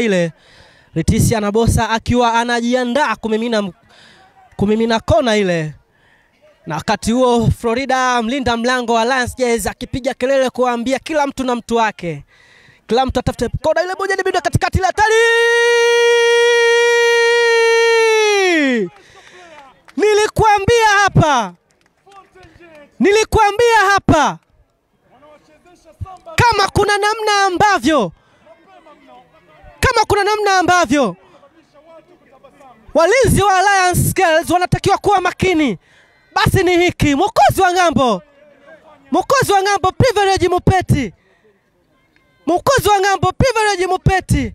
ile Leticia Nabosa akiwa anajiandaa kumimina, kumimina kona ile, na wakati huo Florida mlinda mlango wa Lions Jazz akipiga kelele kuambia kila mtu na mtu wake, kila mtu atafute kona ile moja, ni katikati la hatari Nilikuambia hapa, nilikuambia hapa, kama kuna namna ambavyo kama kuna namna ambavyo walinzi wa Alliance Girls wanatakiwa kuwa makini, basi ni hiki. Mwokozi wa ng'ambo, mwokozi wa ng'ambo Privilege Mupeti, mwokozi wa ng'ambo Privilege Mupeti.